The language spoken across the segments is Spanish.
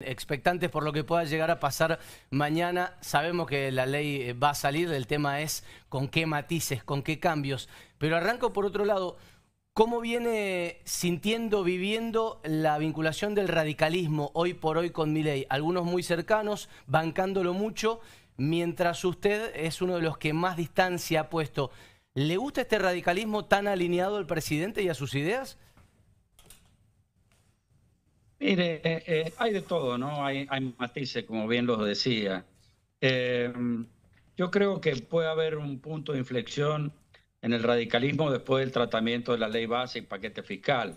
expectantes por lo que pueda llegar a pasar mañana. Sabemos que la ley eh, va a salir, el tema es con qué matices, con qué cambios. Pero arranco por otro lado, ¿cómo viene sintiendo, viviendo la vinculación del radicalismo hoy por hoy con mi ley? Algunos muy cercanos, bancándolo mucho, mientras usted es uno de los que más distancia ha puesto. ¿Le gusta este radicalismo tan alineado al presidente y a sus ideas? Mire, eh, eh, hay de todo, ¿no? Hay, hay, matices, como bien lo decía. Em, yo creo que puede haber un punto de inflexión en el radicalismo después del tratamiento de la ley base y paquete fiscal,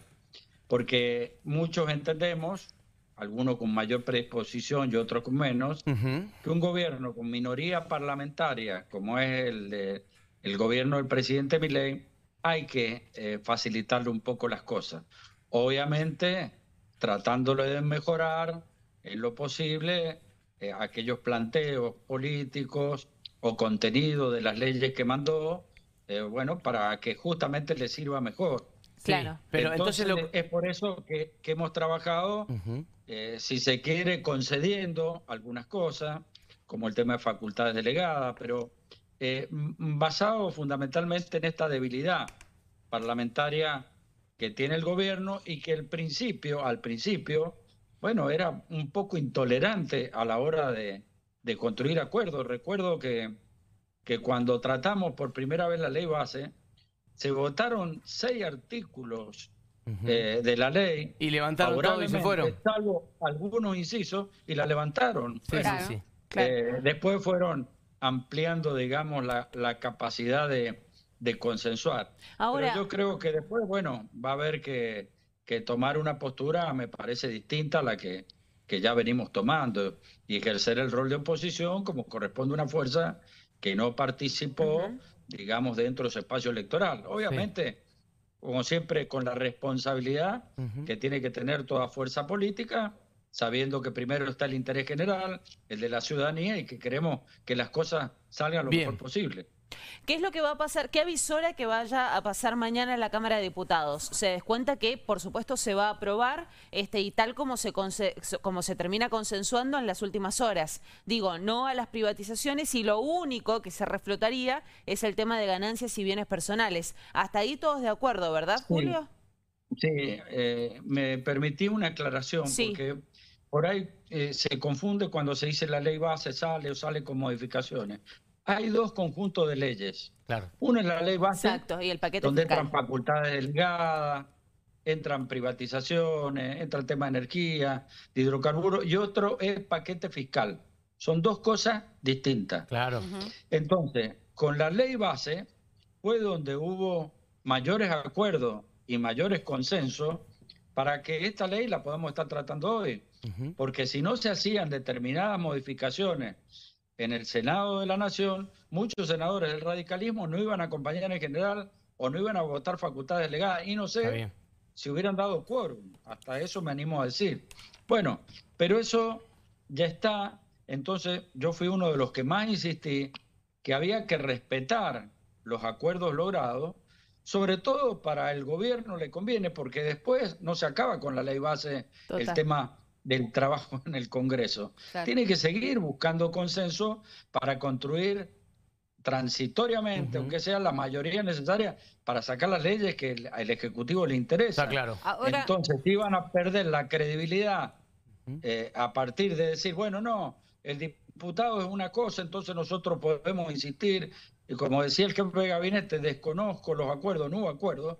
porque muchos entendemos, algunos con mayor predisposición y otros con menos, que un gobierno con minoría parlamentaria, como es el, de, el gobierno del presidente Milei, hay que eh, facilitarle un poco las cosas. Obviamente tratándole de mejorar en lo posible eh, aquellos planteos políticos o contenido de las leyes que mandó, eh, bueno, para que justamente le sirva mejor. Claro, pero entonces, es por eso que, hemos trabajado, eh, si se quiere, concediendo algunas cosas, como el tema de facultades delegadas, pero basado fundamentalmente en esta debilidad parlamentaria que tiene el gobierno y que el principio, al principio, bueno, era un poco intolerante a la hora de, construir acuerdos. Recuerdo que, que cuando tratamos por primera vez la ley base, se votaron seis artículos eh, de la ley. Y levantaron y se fueron. Salvo algunos incisos y la levantaron. Eh, después fueron ampliando, digamos, la, la capacidad de, de consensuar. Ahora, Pero yo creo que después, bueno, va a haber que, que tomar una postura, me parece, distinta a la que, que ya venimos tomando y ejercer el rol de oposición como corresponde a una fuerza que no participó, digamos, dentro de su espacio electoral. Obviamente, como siempre, con la responsabilidad que tiene que tener toda fuerza política, sabiendo que primero está el interés general, el de la ciudadanía y que queremos que las cosas salgan lo mejor posible. ¿Qué es lo que va a pasar? ¿Qué avisora que vaya a pasar mañana en la Cámara de Diputados? Se descuenta que, por supuesto, se va a aprobar este, y tal como se, como se termina consensuando en las últimas horas. Digo, no a las privatizaciones y lo único que se reflotaría es el tema de ganancias y bienes personales. Hasta ahí todos de acuerdo, ¿verdad, Julio? Sí, eh, me permití una aclaración porque por ahí eh, se confunde cuando se dice la ley base sale o sale con modificaciones hay dos conjuntos de leyes. Claro. Una es la ley base, donde entran facultades delgadas, entran privatizaciones, entra el tema de energía, de hidrocarburos, y otro es paquete fiscal. Son dos cosas distintas. Claro. Entonces, con la ley base fue donde hubo mayores acuerdos y mayores consensos para que esta ley la podamos estar tratando hoy. Porque si no se hacían determinadas modificaciones en el Senado de la Nación, muchos senadores del radicalismo no iban a acompañar en general o no iban a votar facultades legadas. Y no sé si hubieran dado quórum. Hasta eso me animo a decir. Bueno, pero eso ya está. Entonces yo fui uno de los que más insistí que había que respetar los acuerdos logrados, sobre todo para el gobierno le conviene, porque después no se acaba con la ley base el tema del trabajo en el Congreso. Tiene que seguir buscando consenso para construir transitoriamente, aunque sea la mayoría necesaria, para sacar las leyes que al Ejecutivo le interesa. Entonces, claro. van Entonces iban a perder la credibilidad eh, a partir de decir, bueno, no, el diputado es una cosa, entonces nosotros podemos insistir. Y como decía el jefe de gabinete, desconozco los acuerdos, no hubo acuerdos.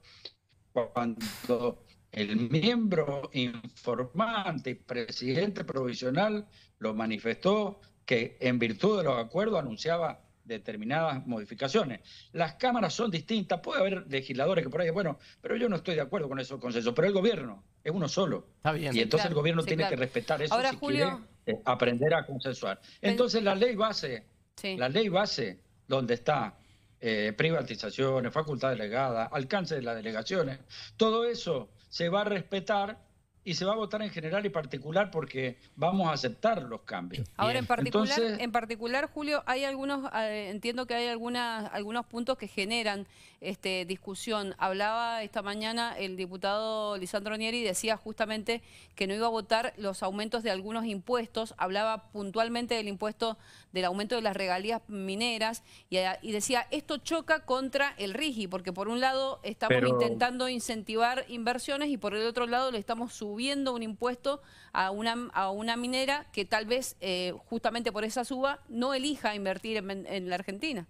Cuando el miembro informante y presidente provisional lo manifestó que en virtud de los acuerdos anunciaba determinadas modificaciones. Las cámaras son distintas, puede haber legisladores que por ahí, bueno, pero yo no estoy de acuerdo con esos consensos, pero el gobierno es uno solo. Está bien. Y entonces el gobierno tiene que respetar eso si quiere eh, aprender a consensuar. Entonces la ley base, la ley base donde está eh, privatizaciones, facultad delegada, alcance de las delegaciones, todo eso se va a respetar y se va a votar en general y particular porque vamos a aceptar los cambios. Ahora en particular, en particular Julio, hay algunos ah, eh, entiendo que hay algunas algunos puntos que generan este discusión. Hablaba esta mañana el diputado Lisandro Nieri decía justamente que no iba a votar los aumentos de algunos impuestos, hablaba puntualmente del impuesto del aumento de las regalías mineras y, decía, esto choca contra el RIGI, porque por un lado estamos intentando incentivar inversiones y por el otro lado le estamos subiendo un impuesto a una, a una minera que tal vez eh, justamente por esa suba no elija invertir en, la Argentina.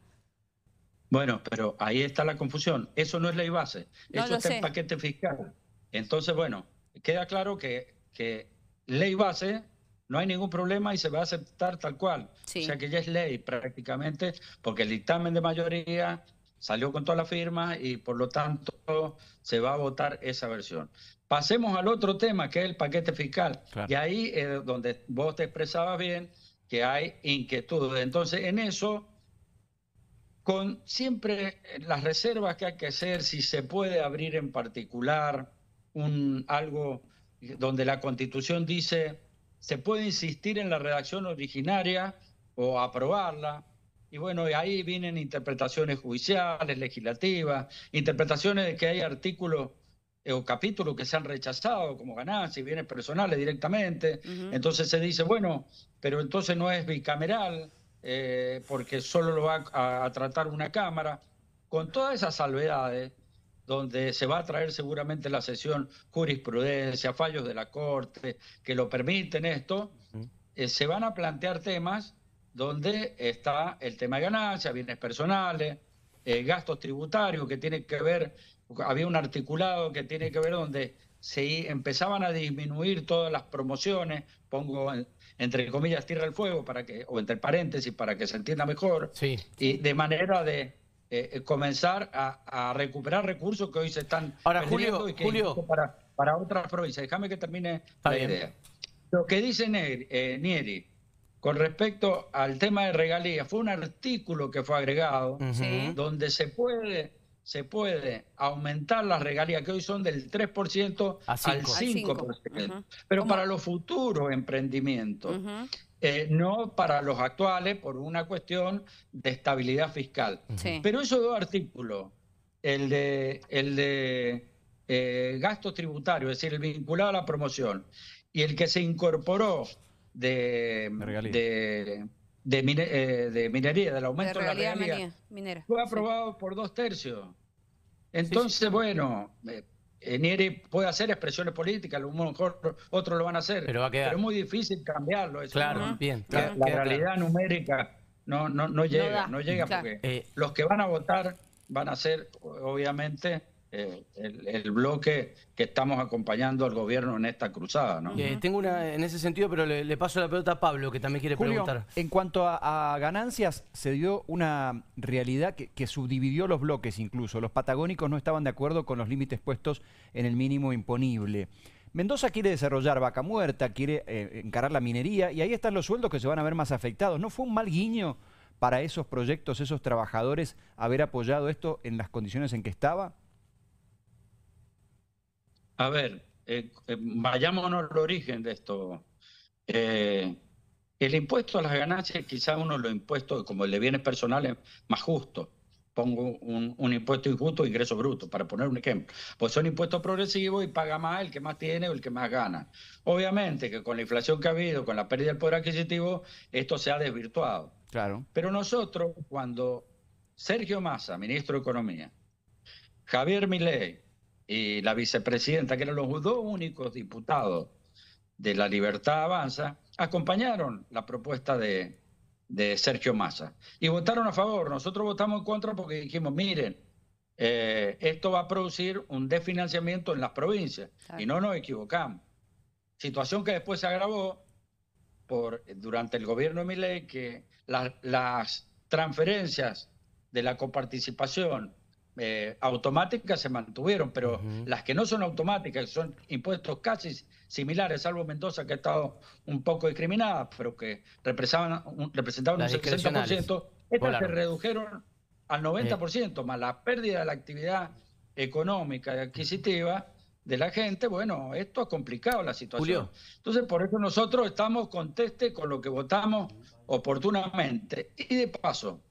Bueno, pero ahí está la confusión. Eso no es ley base. Eso está en paquete fiscal. Entonces, bueno, queda claro que ley base no hay ningún problema y se va a aceptar tal cual. O sea que ya es ley prácticamente, porque el dictamen de mayoría salió con toda la firma y por lo tanto se va a votar esa versión. Pasemos al otro tema, que es el paquete fiscal. Y ahí es donde vos te expresabas bien que hay inquietudes. Entonces, en eso, con siempre las reservas que hay que hacer, si se puede abrir en particular un, algo donde la constitución dice se puede insistir en la redacción originaria o aprobarla. Y bueno, ahí vienen interpretaciones judiciales, legislativas, interpretaciones de que hay artículos eh, o capítulos que se han rechazado como ganancias, bienes personales directamente. Entonces se dice, bueno, pero entonces no es bicameral eh, porque solo lo va a, a, tratar una Cámara. Con todas esas salvedades, donde se va a traer seguramente la sesión jurisprudencia, fallos de la Corte, que lo permiten esto, eh, se van a plantear temas donde está el tema de ganancias, bienes personales, eh, gastos tributarios, que tiene que ver, había un articulado que tiene que ver donde se empezaban a disminuir todas las promociones, pongo entre comillas tierra el fuego, para que, o entre paréntesis, para que se entienda mejor, sí. y de manera de eh, eh, comenzar a, recuperar recursos que hoy se están Ahora, Julio, y que Para, para otras provincias. Déjame que termine la idea. Lo que dice Nieri, eh, con respecto al tema de regalías fue un artículo que fue agregado donde se puede se puede aumentar las regalías que hoy son del 3% al 5%. Pero para los futuros emprendimientos, eh, no para los actuales por una cuestión de estabilidad fiscal. Pero esos dos artículos, el de, el de eh, gastos tributarios, es decir, el vinculado a la promoción, y el que se incorporó de eh, de, minería, del aumento de, la realidad Fue aprobado por dos tercios. Entonces, bueno, eh, Nieri puede hacer expresiones políticas, a lo mejor otros lo van a hacer, pero, a es muy difícil cambiarlo. Eso, claro, bien. la, realidad numérica no, no, no llega, no, llega porque eh. los que van a votar van a ser, obviamente, eh, el, bloque que estamos acompañando al gobierno en esta cruzada. Eh, tengo una en ese sentido, pero le, paso la pelota a Pablo, que también quiere preguntar. En cuanto a, ganancias, se dio una realidad que, subdividió los bloques incluso. Los patagónicos no estaban de acuerdo con los límites puestos en el mínimo imponible. Mendoza quiere desarrollar vaca muerta, quiere eh, encarar la minería y ahí están los sueldos que se van a ver más afectados. ¿No fue un mal guiño para esos proyectos, esos trabajadores, haber apoyado esto en las condiciones en que estaba? a ver, eh, eh, vayámonos al origen de esto. Eh, el impuesto a las ganancias, quizás uno lo los impuestos, como el de bienes personales, más justo. Pongo un, impuesto injusto, ingreso bruto, para poner un ejemplo. Pues son impuestos progresivos y paga más el que más tiene o el que más gana. Obviamente que con la inflación que ha habido, con la pérdida del poder adquisitivo, esto se ha desvirtuado. Claro. Pero nosotros, cuando Sergio Massa, ministro de Economía, Javier Milei, y la vicepresidenta, que eran los dos únicos diputados de la Libertad Avanza, acompañaron la propuesta de, Sergio Massa y votaron a favor. Nosotros votamos en contra porque dijimos, miren, eh, esto va a producir un desfinanciamiento en las provincias y no nos equivocamos. Situación que después se agravó por, durante el gobierno de Milei, que las transferencias de la coparticipación eh, automáticas se mantuvieron, pero las que no son automáticas, son impuestos casi similares, salvo Mendoza, que ha estado un poco discriminada, pero que representaban un, representaban 60%, estas se redujeron al 90%, más la pérdida de la actividad económica y adquisitiva de la gente, bueno, esto ha complicado la situación. Entonces, por eso nosotros estamos conteste con lo que votamos oportunamente. Y de paso,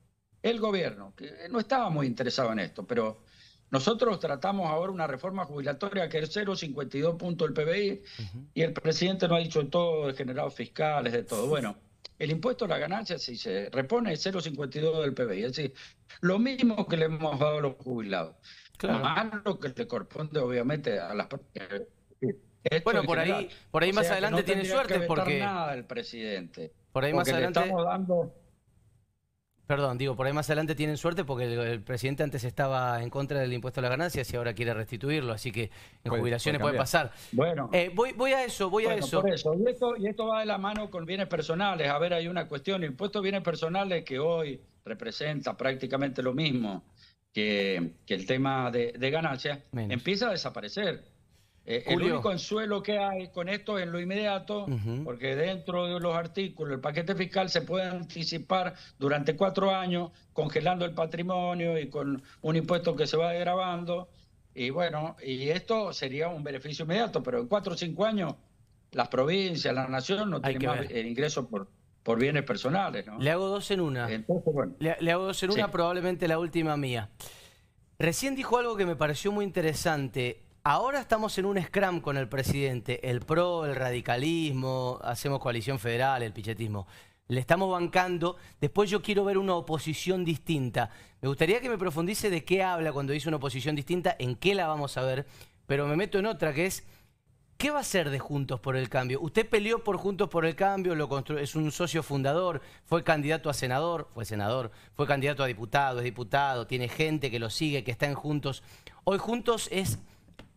el gobierno, que no estaba muy interesado en esto, pero nosotros tratamos ahora una reforma jubilatoria que es 0,52 puntos del PBI y el presidente no ha dicho todo, de generados fiscales, de todo. Bueno, el impuesto a la ganancia, si se repone, es 0,52 del PBI. Es decir, lo mismo que le hemos dado a los jubilados. Claro. Más lo que le corresponde, obviamente, a las bueno, por ahí, por ahí más adelante no tiene suerte porque nada el presidente. Por ahí más adelante estamos dando Perdón, digo, por ahí más adelante tienen suerte porque el, presidente antes estaba en contra del impuesto a las ganancias y ahora quiere restituirlo, así que en jubilaciones puede, pasar. Bueno, eh, voy, voy, a eso, voy a eso. eso. Y esto. va de la mano con bienes personales. A ver, hay una cuestión, impuesto a bienes personales que hoy representa prácticamente lo mismo que, el tema de, de ganancias, empieza a desaparecer. Eh, el único consuelo que hay con esto en lo inmediato, porque dentro de los artículos, el paquete fiscal se puede anticipar durante cuatro años, congelando el patrimonio y con un impuesto que se va grabando. Y bueno, y esto sería un beneficio inmediato, pero en cuatro o cinco años, las provincias, la nación no tienen el eh, ingreso por, bienes personales. Le hago dos en una. le, hago dos en una, probablemente la última mía. Recién dijo algo que me pareció muy interesante. Ahora estamos en un scrum con el presidente, el PRO, el radicalismo, hacemos coalición federal, el pichetismo. Le estamos bancando. Después yo quiero ver una oposición distinta. Me gustaría que me profundice de qué habla cuando dice una oposición distinta, en qué la vamos a ver. Pero me meto en otra que es, ¿qué va a ser de Juntos por el Cambio? Usted peleó por Juntos por el Cambio, es un socio fundador, fue candidato a senador, fue senador, fue candidato a diputado, es diputado, tiene gente que lo sigue, que está en Juntos. Hoy Juntos es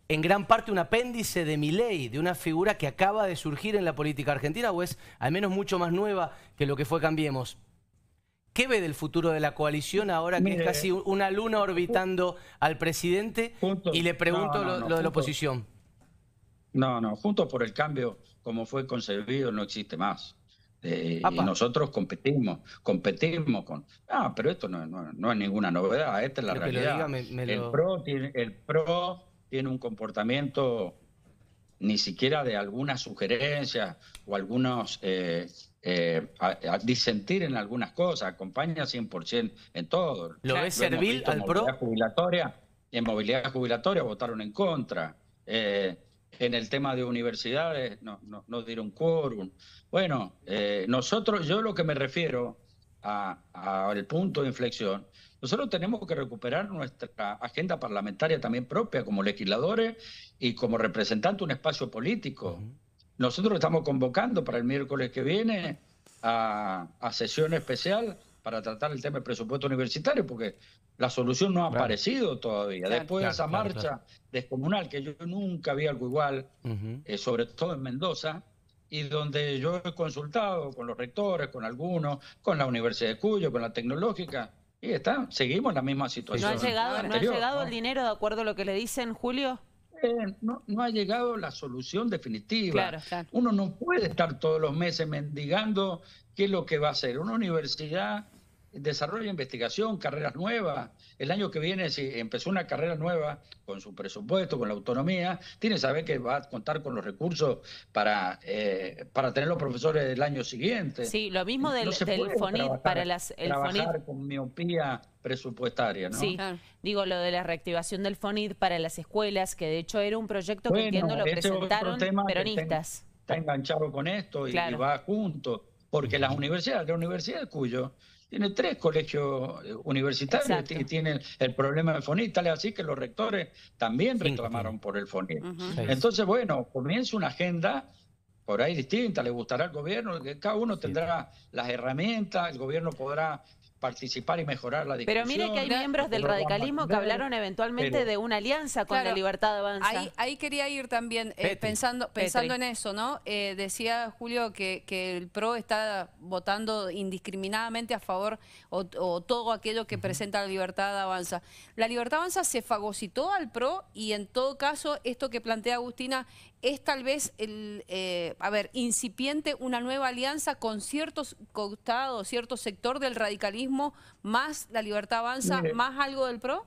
en gran parte un apéndice de mi ley, de una figura que acaba de surgir en la política argentina o es al menos mucho más nueva que lo que fue Cambiemos. ¿Qué ve del futuro de la coalición ahora que es casi una luna orbitando al presidente? y le pregunto lo, de la oposición. No, no, Juntos por el Cambio, como fue concebido, no existe más. Eh, y nosotros competimos, competimos con... Ah, pero esto no, es ninguna novedad, esta es la realidad. el PRO tiene un comportamiento ni siquiera de algunas sugerencias o algunos eh, eh, disentir en algunas cosas, acompaña 100% en todo. ¿Lo ves servil al pro? Jubilatoria, en movilidad jubilatoria votaron en contra. Eh, en el tema de universidades no, no, dieron quórum. Bueno, nosotros, yo lo que me refiero al a punto de inflexión nosotros tenemos que recuperar nuestra agenda parlamentaria también propia como legisladores y como representantes de un espacio político. Nosotros estamos convocando para el miércoles que viene a, sesión especial para tratar el tema del presupuesto universitario, porque la solución no ha aparecido todavía. Después de esa marcha descomunal, que yo nunca vi algo igual, eh, sobre todo en Mendoza, y donde yo he consultado con los rectores, con algunos, con la Universidad de Cuyo, con la tecnológica, y está, seguimos en la misma situación. ¿No ha llegado, llegado el dinero de acuerdo a lo que le dicen, Julio? Eh, no, no, ha llegado la solución definitiva. Uno no puede estar todos los meses mendigando qué es lo que va a hacer. Una universidad desarrollo investigación, carreras nuevas. El año que viene, si empezó una carrera nueva con su presupuesto, con la autonomía, tiene saber que va a contar con los recursos para, eh, para tener los profesores del año siguiente. Sí, lo mismo del, no FONIT para las. El con miopía presupuestaria, ¿no? Sí, digo lo de la reactivación del FONIT para las escuelas, que de hecho era un proyecto que entiendo lo presentaron peronistas. Está, enganchado con esto y, va junto porque las universidades, la Universidad Cuyo tiene tres colegios eh, universitarios que tienen el problema del Fonista, así que los rectores también reclamaron por el FONI. Entonces, bueno, comienza una agenda por ahí distinta, le gustará al gobierno, cada uno tendrá las herramientas, el gobierno podrá participar y mejorar la discusión. Pero mire que hay miembros del radicalismo que hablaron eventualmente de una alianza con la libertad avanza. Ahí, ahí quería ir también eh, pensando, pensando en eso, ¿no? Eh, decía Julio que, el PRO está votando indiscriminadamente a favor o, todo aquello que presenta la libertad de avanza. La libertad avanza se fagocitó al PRO y en todo caso esto que plantea Agustina es tal vez, el, eh, a ver, incipiente una nueva alianza con ciertos costados, cierto sector del radicalismo, más la libertad avanza, más algo del PRO?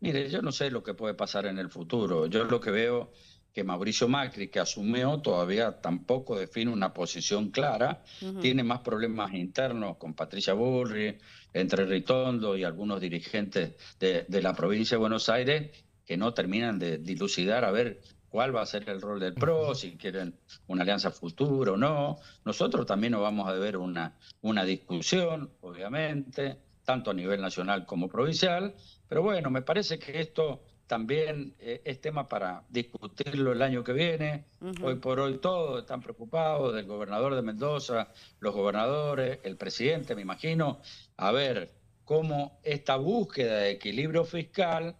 Mire, yo no sé lo que puede pasar en el futuro. Yo lo que veo que Mauricio Macri, que asumió, todavía tampoco define una posición clara, tiene más problemas internos con Patricia Burri, entre Ritondo y algunos dirigentes de, de la provincia de Buenos Aires, que no terminan de dilucidar a ver cuál va a ser el rol del PRO, si quieren una alianza futura o no. Nosotros también nos vamos a deber una, una discusión, obviamente, tanto a nivel nacional como provincial, pero bueno, me parece que esto también eh, es tema para discutirlo el año que viene. Hoy por hoy todos están preocupados, del gobernador de Mendoza, los gobernadores, el presidente, me imagino, a ver cómo esta búsqueda de equilibrio fiscal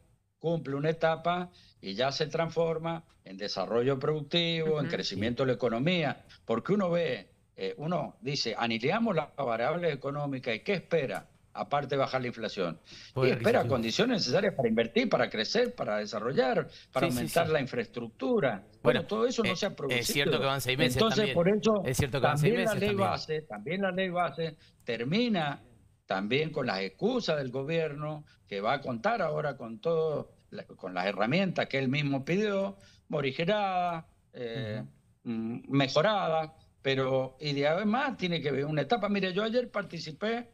cumple una etapa y ya se transforma en desarrollo productivo, en crecimiento de la economía, porque uno ve, eh, uno dice, aniliamos las variables económicas y ¿qué espera? Aparte de bajar la inflación. y espera condiciones necesarias para invertir, para crecer, para desarrollar, para aumentar la infraestructura. Bueno, todo eso no eh, se ha producido. Es cierto que van seis meses. Entonces, por eso, también la ley base, también la ley base termina también con las excusas del gobierno, que va a contar ahora con todo con las herramientas que él mismo pidió, morigeradas, eh, mejoradas, pero y de además tiene que ver una etapa. Mire, yo ayer participé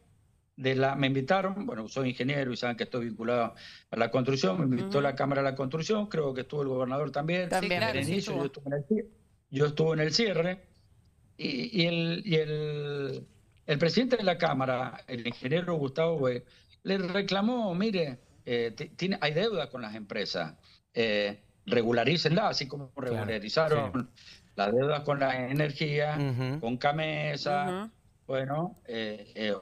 de la, me invitaron, bueno, soy ingeniero y saben que estoy vinculado a la construcción, me invitó la Cámara de la Construcción, creo que estuvo el gobernador también, también yo, estuve en el, cierre, y, el, el, presidente de la Cámara, el ingeniero Gustavo le reclamó, mire, eh, tiene, hay deuda con las empresas. Eh, regularícenla, así como regularizaron las deudas con la energía, con Camesa, bueno, eh, eh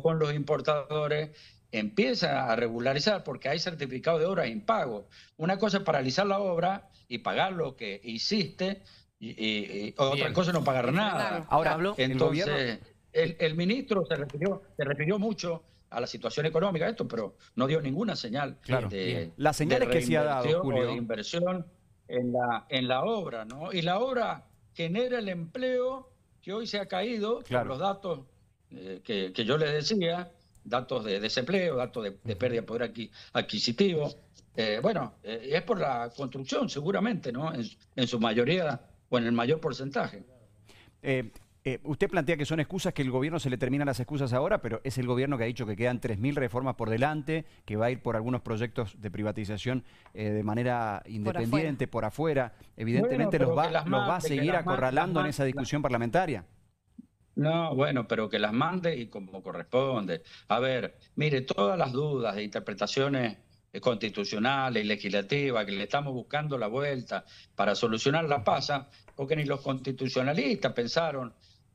con, los importadores. Empieza a regularizar porque hay certificado de obra impago. Una cosa es paralizar la obra y pagar lo que hiciste, y, otra cosa es no pagar nada. Ahora hablo. Entonces, el, el, el ministro se refirió, se refirió mucho a la situación económica esto, pero no dio ninguna señal de, las que se ha dado, inversión en la, en la obra, ¿no? Y la obra genera el empleo que hoy se ha caído por los datos eh, que, yo les decía, datos de desempleo, datos de, pérdida de poder adquisitivo. Eh, bueno, eh, es por la construcción seguramente, ¿no? En, en, su mayoría o en el mayor porcentaje. Eh, usted plantea que son excusas, que el gobierno se le terminan las excusas ahora, pero es el gobierno que ha dicho que quedan 3.000 reformas por delante, que va a ir por algunos proyectos de privatización eh, de manera independiente, por afuera. Evidentemente los, va, va a seguir acorralando en esa discusión parlamentaria. No, bueno, pero que las mande y como corresponde. A ver, mire, todas las dudas e interpretaciones constitucionales y legislativas, que le estamos buscando la vuelta para solucionar la pasa, porque ni los constitucionalistas pensaron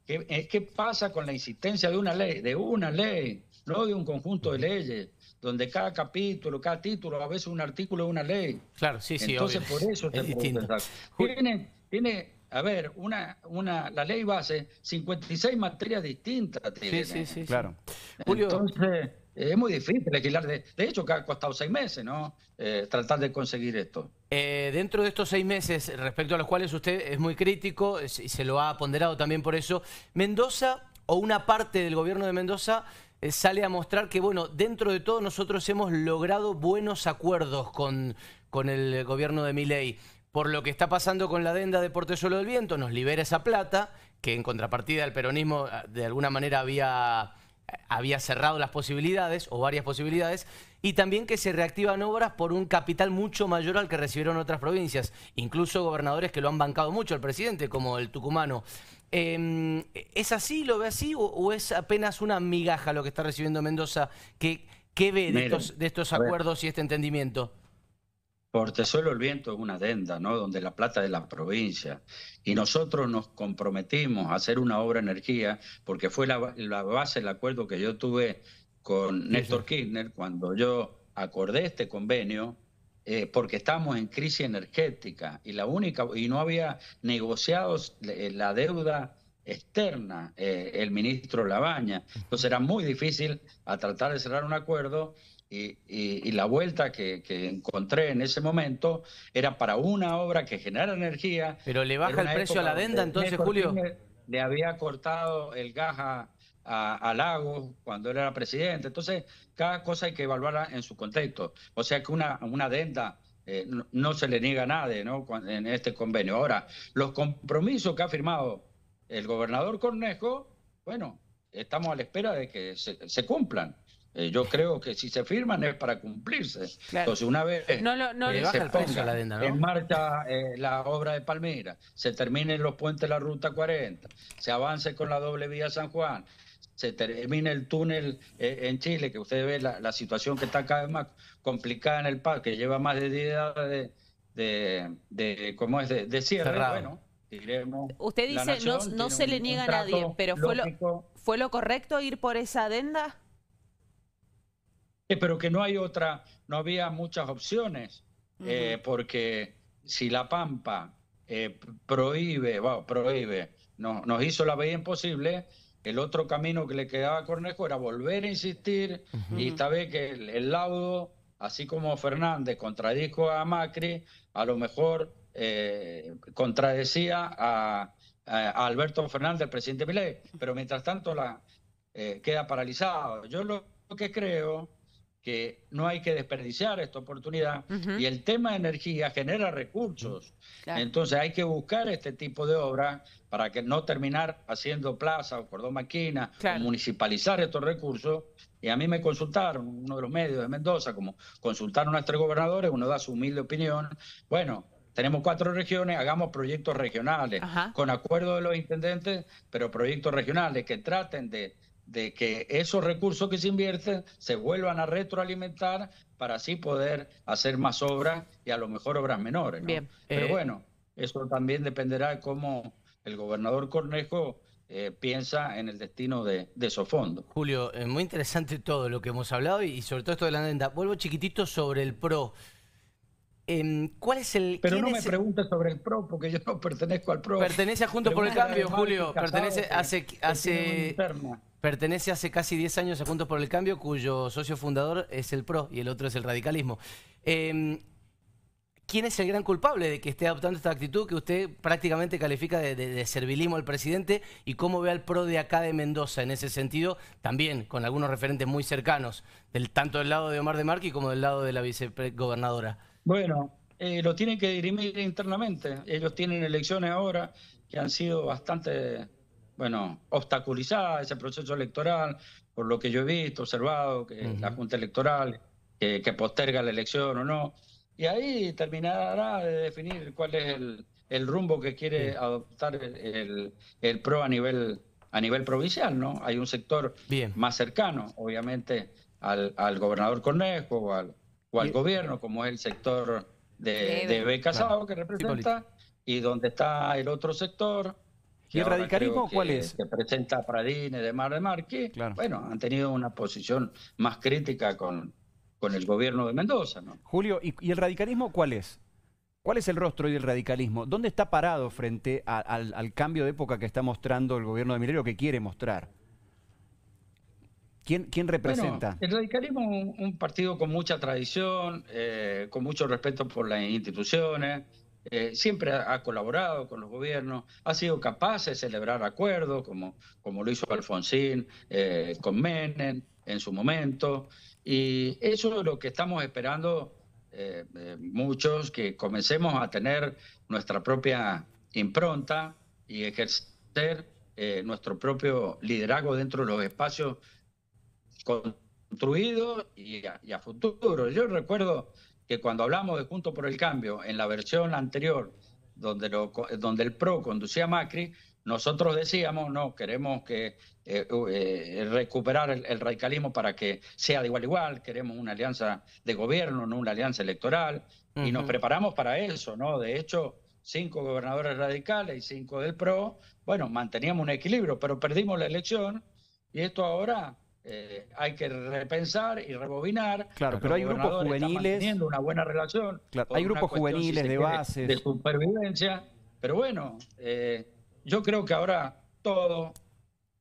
eh, ¿Qué, pasa con la insistencia de una ley, de una ley, no de un conjunto de leyes, donde cada capítulo, cada título, a veces un artículo es una ley. Claro, sí, sí. Entonces por eso es distinto. Tiene, tiene, a ver, una, una, la ley base, 56 materias distintas. Sí, sí, sí. Claro. Entonces, es muy difícil alquilar. De, hecho, que ha costado seis meses, ¿no? Eh, tratar de conseguir esto. Eh, dentro de estos seis meses, respecto a los cuales usted es muy crítico y se lo ha ponderado también por eso, Mendoza o una parte del gobierno de Mendoza eh, sale a mostrar que, bueno, dentro de todo nosotros hemos logrado buenos acuerdos con, con el gobierno de Miley. Por lo que está pasando con la adenda de solo del Viento, nos libera esa plata, que en contrapartida al peronismo ah, de alguna manera había había cerrado las posibilidades o varias posibilidades y también que se reactivan obras por un capital mucho mayor al que recibieron otras provincias, incluso gobernadores que lo han bancado mucho el presidente, como el tucumano. Em, ¿Es así, lo ve así o, es apenas una migaja lo que está recibiendo Mendoza? ¿Qué, ve de estos, de estos acuerdos y este entendimiento? Por el Viento es una adenda, ¿no? Donde la plata de la provincia. Y nosotros nos comprometimos a hacer una obra energía, porque fue la, base del acuerdo que yo tuve con Néstor Kirchner cuando yo acordé este convenio, eh, porque estamos en crisis energética y la única y no había negociado eh, la deuda externa eh, el ministro Labaña. Entonces era muy difícil a tratar de cerrar un acuerdo y, la vuelta que, encontré en ese momento era para una obra que genera energía. Pero le baja el precio a la denda entonces, Julio. Le había cortado el gas a, Lagos Lago cuando él era presidente. Entonces, cada cosa hay que evaluarla en su contexto. O sea que una, una adenda eh, no, se le niega a nadie ¿no? en este convenio. Ahora, los compromisos que ha firmado el gobernador Cornejo, bueno, estamos a la espera de que se cumplan. Eh, yo creo que si se firman es para cumplirse. Entonces, una vez se ponga la en marcha eh, la obra de Palmira, se terminen los puentes de la Ruta 40, se avance con la doble vía San Juan, se termine el túnel eh, en Chile, que usted ve la, situación que está cada vez más complicada en el parque, lleva más de 10 días de, de, es? de, cierre. Bueno, usted dice, no, no se le niega a nadie, pero fue lo, ¿fue lo correcto ir por esa adenda? Eh, pero que no hay otra, no había muchas opciones, eh, porque si la Pampa eh, prohíbe, prohíbe, no, nos hizo la veía imposible, el otro camino que le quedaba a Cornejo era volver a insistir y esta vez que el, laudo, así como Fernández contradijo a Macri, a lo mejor contradecía a, Alberto Fernández, el presidente Milei, pero mientras tanto la queda paralizado. Yo lo que creo que no hay que desperdiciar esta oportunidad y el tema de energía genera recursos. Entonces hay que buscar este tipo de obra para que no terminar haciendo plaza o cordón maquina, o municipalizar estos recursos. Y a mí me consultaron, uno de los medios de Mendoza, como consultaron a nuestros gobernadores, uno da su humilde opinión. Bueno, tenemos cuatro regiones, hagamos proyectos regionales, con acuerdo de los intendentes, pero proyectos regionales que traten de de que esos recursos que se invierten se vuelvan a retroalimentar para así poder hacer más obras y a lo mejor obras menores. Bien. Pero eh, bueno, eso también dependerá de cómo el gobernador Cornejo eh, piensa en el destino de, esos fondos. Julio, es eh, muy interesante todo lo que hemos hablado y, sobre todo esto de la agenda. Vuelvo chiquitito sobre el PRO. Em, ¿Cuál es el.? Pero no me preguntes sobre el PRO, porque yo no pertenezco al PRO. Pertenece a Juntos por el Cambio, Julio. Pertenece hace. hace pertenece hace casi 10 años a Juntos por el Cambio, cuyo socio fundador es el PRO y el otro es el radicalismo. Em, ¿Quién es el gran culpable de que esté adoptando esta actitud que usted prácticamente califica de, servilismo al presidente? ¿Y cómo ve al PRO de acá de Mendoza en ese sentido? También con algunos referentes muy cercanos, del, tanto del lado de Omar de Marqui como del lado de la vicegobernadora. Bueno, eh, lo tienen que dirimir internamente. Ellos tienen elecciones ahora que han sido bastante, bueno, obstaculizadas ese proceso electoral, por lo que yo he visto, observado, que la Junta Electoral que, posterga la elección o no. Y ahí terminará de definir cuál es el, rumbo que quiere adoptar el, el, PRO a nivel, a nivel provincial, ¿no? Hay un sector más cercano, obviamente, al, al gobernador Cornejo, o al, al gobierno, como es el sector de, de Casado que representa, y donde está el otro sector. ¿Y el radicalismo cuál es? Que presenta Pradine de Mar de Marque bueno, han tenido una posición más crítica con, con el gobierno de Mendoza. ¿no? Julio, ¿y, el radicalismo cuál es? ¿Cuál es el rostro y el radicalismo? ¿Dónde está parado frente al, cambio de época que está mostrando el gobierno de Milero, que quiere mostrar? ¿Quién, representa? el radicalismo es un, partido con mucha tradición, eh, con mucho respeto por las instituciones, eh, siempre ha, colaborado con los gobiernos, ha sido capaz de celebrar acuerdos, como, como lo hizo Alfonsín eh, con Menem en su momento, y eso es lo que estamos esperando muchos, que comencemos a tener nuestra propia impronta y ejercer nuestro propio liderazgo dentro de los espacios construido y a, futuro. Yo recuerdo que cuando hablamos de Juntos por el Cambio, en la versión anterior, donde, el PRO conducía Macri, nosotros decíamos, no, queremos que eh, eh, recuperar el, radicalismo para que sea de igual a igual, queremos una alianza de gobierno, no una alianza electoral, y nos preparamos para eso, ¿no? De hecho, cinco gobernadores radicales y cinco del PRO, bueno, manteníamos un equilibrio, pero perdimos la elección y esto ahora eh, hay que repensar y rebobinar. Claro, pero hay grupos juveniles. Teniendo una buena relación. hay grupos juveniles de base. De supervivencia. Pero bueno, eh, yo creo que ahora todo,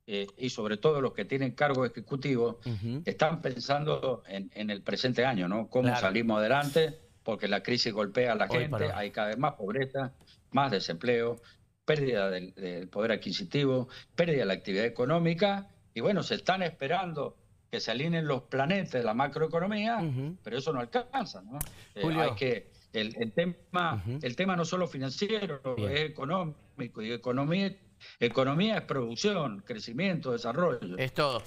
eh, y sobre todo los que tienen cargo ejecutivo, están pensando en, el presente año, ¿no? Cómo salimos adelante, porque la crisis golpea a la gente, hay cada vez más pobreza, más desempleo, pérdida del poder adquisitivo, pérdida de la actividad económica y bueno, se están esperando que se alineen los planetas de la macroeconomía, pero eso no alcanza, ¿no? Eh, que, el, tema, el tema no solo financiero, es económico, y economía, economía es producción, crecimiento, desarrollo. Es todo.